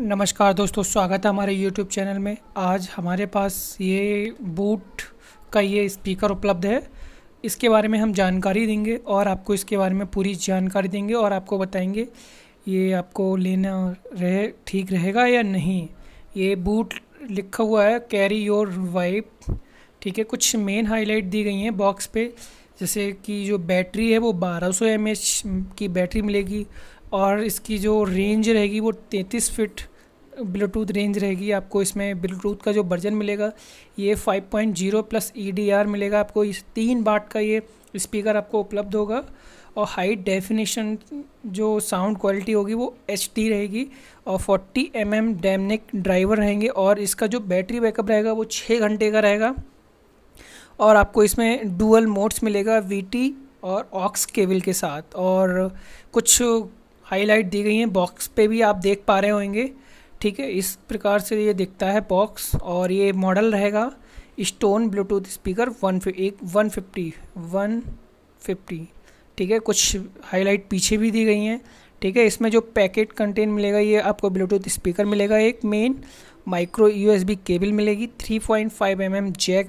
नमस्कार दोस्तों स्वागत है हमारे YouTube चैनल में आज हमारे पास ये बूट का ये स्पीकर उपलब्ध है इसके बारे में हम जानकारी देंगे और आपको इसके बारे में पूरी जानकारी देंगे और आपको बताएंगे ये आपको लेना रहे ठीक रहेगा या नहीं ये बूट लिखा हुआ है कैरी योर वाइप ठीक है कुछ मेन हाईलाइट दी गई हैं बॉक्स पे जैसे कि जो बैटरी है वो 1200 सौ की बैटरी मिलेगी और इसकी जो रेंज रहेगी वो तैंतीस फिट ब्लूटूथ रेंज रहेगी आपको इसमें ब्लूटूथ का जो वर्जन मिलेगा ये 5.0 प्लस ई मिलेगा आपको इस तीन बाट का ये स्पीकर आपको उपलब्ध होगा और हाई डेफिनेशन जो साउंड क्वालिटी होगी वो एच रहेगी और 40 एम एम डैमनिक ड्राइवर रहेंगे और इसका जो बैटरी बैकअप रहेगा वो छः घंटे का रहेगा और आपको इसमें डुअल मोड्स मिलेगा वी और ऑक्स केबल के साथ और कुछ हाईलाइट दी गई हैं बॉक्स पे भी आप देख पा रहे होंगे ठीक है इस प्रकार से ये दिखता है बॉक्स और ये मॉडल रहेगा स्टोन ब्लूटूथ स्पीकर वन एक वन फिफ्टी वन फिफ्टी ठीक है कुछ हाईलाइट पीछे भी दी गई हैं ठीक है इसमें जो पैकेट कंटेन मिलेगा ये आपको ब्लूटूथ स्पीकर मिलेगा एक मेन माइक्रो यूएसबी केबल मिलेगी 3.5 पॉइंट mm जैक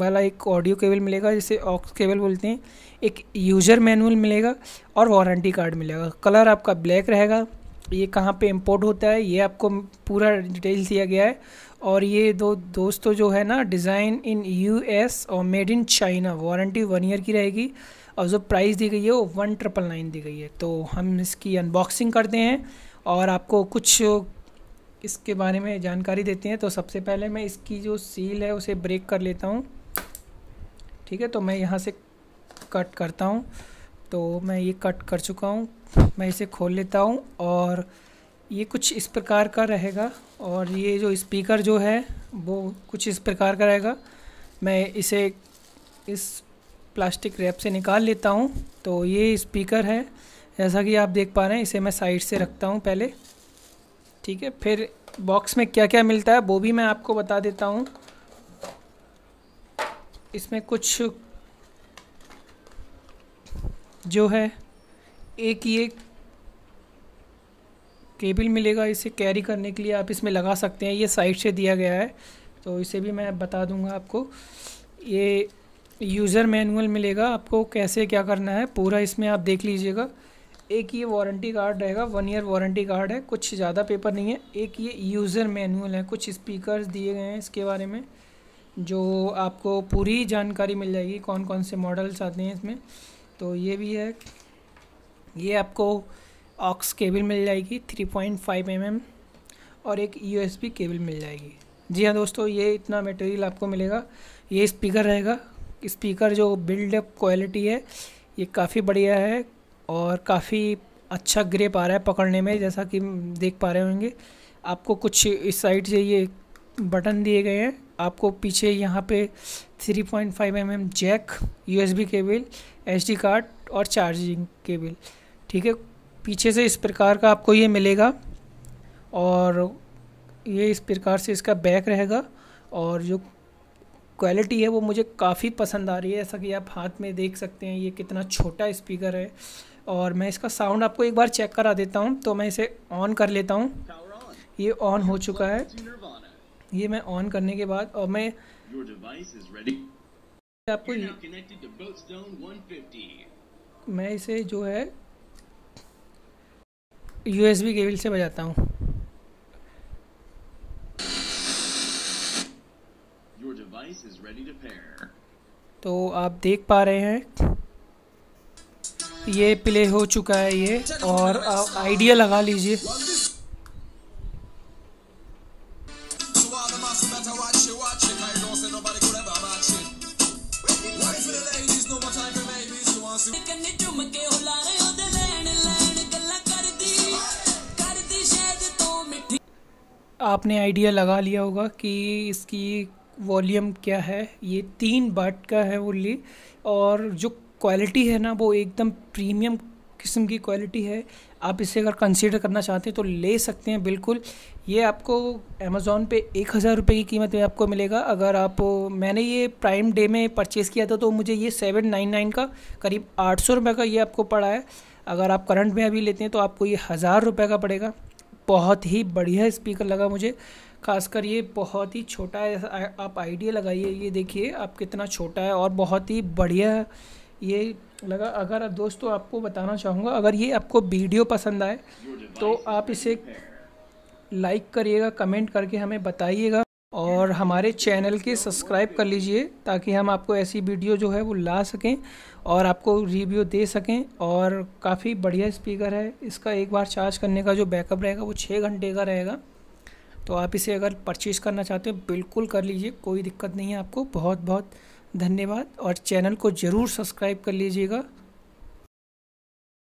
वाला एक ऑडियो केबल मिलेगा जिसे ऑक्स केबल बोलते हैं एक यूज़र मैनुअल मिलेगा और वारंटी कार्ड मिलेगा कलर आपका ब्लैक रहेगा ये कहाँ पे इंपोर्ट होता है ये आपको पूरा डिटेल्स दिया गया है और ये दो दोस्तों जो है ना डिज़ाइन इन यू और made in China warranty one year की रहेगी और जो प्राइस दी गई है वो वन ट्रिपल नाइन दी गई है तो हम इसकी अनबॉक्सिंग करते हैं और आपको कुछ इसके बारे में जानकारी देते हैं तो सबसे पहले मैं इसकी जो सील है उसे ब्रेक कर लेता हूँ ठीक है तो मैं यहाँ से कट करता हूँ तो मैं ये कट कर चुका हूँ मैं इसे खोल लेता हूँ और ये कुछ इस प्रकार का रहेगा और ये जो स्पीकर जो है वो कुछ इस प्रकार का रहेगा मैं इसे इस प्लास्टिक रैप से निकाल लेता हूँ तो ये स्पीकर है जैसा कि आप देख पा रहे हैं इसे मैं साइड से रखता हूँ पहले ठीक है फिर बॉक्स में क्या क्या मिलता है वो भी मैं आपको बता देता हूँ इसमें कुछ जो है एक ये केबल मिलेगा इसे कैरी करने के लिए आप इसमें लगा सकते हैं ये साइड से दिया गया है तो इसे भी मैं बता दूंगा आपको ये यूज़र मैनुअल मिलेगा आपको कैसे क्या करना है पूरा इसमें आप देख लीजिएगा एक ये वारंटी कार्ड रहेगा वन ईयर वारंटी कार्ड है कुछ ज़्यादा पेपर नहीं है एक ये यूज़र मैनुअल है कुछ स्पीकर दिए गए हैं इसके बारे में जो आपको पूरी जानकारी मिल जाएगी कौन कौन से मॉडल्स आते हैं इसमें तो ये भी है ये आपको ऑक्स केबल मिल जाएगी 3.5 पॉइंट mm और एक यूएसबी केबल मिल जाएगी जी हाँ दोस्तों ये इतना मटेरियल आपको मिलेगा ये स्पीकर रहेगा स्पीकर जो बिल्डअप क्वालिटी है ये काफ़ी बढ़िया है और काफ़ी अच्छा ग्रेप आ रहा है पकड़ने में जैसा कि देख पा रहे होंगे आपको कुछ इस साइड से ये बटन दिए गए हैं आपको पीछे यहाँ पे 3.5 point mm jack USB cable D card और चार्जिंग केबल ठीक है पीछे से इस प्रकार का आपको ये मिलेगा और ये इस प्रकार से इसका बैक रहेगा और जो क्वालिटी है वो मुझे काफ़ी पसंद आ रही है ऐसा कि आप हाथ में देख सकते हैं ये कितना छोटा स्पीकर है और मैं इसका साउंड आपको एक बार चेक करा देता हूँ तो मैं इसे ऑन कर लेता हूँ ये ऑन हो चुका है ये मैं ऑन करने के बाद और मैं आपको मैं इसे जो है यू एस बी केबल से बजाता हूँ तो आप देख पा रहे हैं ये प्ले हो चुका है ये और आप आइडिया लगा लीजिए matter what you watch it, I don't say nobody could ever match it. Why for the ladies, no more time for babies, you want to see. आपने आइडिया लगा लिया होगा कि इसकी वॉल्यूम क्या है ये तीन बाट का है वो ली और जो क्वालिटी है ना वो एकदम प्रीमियम किस्म की क्वालिटी है आप इसे अगर कंसीडर करना चाहते हैं तो ले सकते हैं बिल्कुल ये आपको अमेज़ोन पे एक हज़ार रुपये की कीमत में आपको मिलेगा अगर आप मैंने ये प्राइम डे में परचेज़ किया था तो मुझे ये सेवन नाइन नाइन का करीब आठ सौ रुपये का ये आपको पड़ा है अगर आप करंट में अभी लेते हैं तो आपको ये हज़ार रुपये का पड़ेगा बहुत ही बढ़िया स्पीकर लगा मुझे खासकर ये बहुत ही छोटा है आप आइडिया लगाइए ये देखिए आप कितना छोटा है और बहुत ही बढ़िया ये लगा अगर दोस्तों आपको बताना चाहूँगा अगर ये आपको वीडियो पसंद आए तो आप इसे लाइक करिएगा कमेंट करके हमें बताइएगा और हमारे चैनल के सब्सक्राइब कर लीजिए ताकि हम आपको ऐसी वीडियो जो है वो ला सकें और आपको रिव्यू दे सकें और काफ़ी बढ़िया स्पीकर है इसका एक बार चार्ज करने का जो बैकअप रहेगा वो छः घंटे का रहेगा तो आप इसे अगर परचेज़ करना चाहते हो बिल्कुल कर लीजिए कोई दिक्कत नहीं है आपको बहुत बहुत धन्यवाद और चैनल को ज़रूर सब्सक्राइब कर लीजिएगा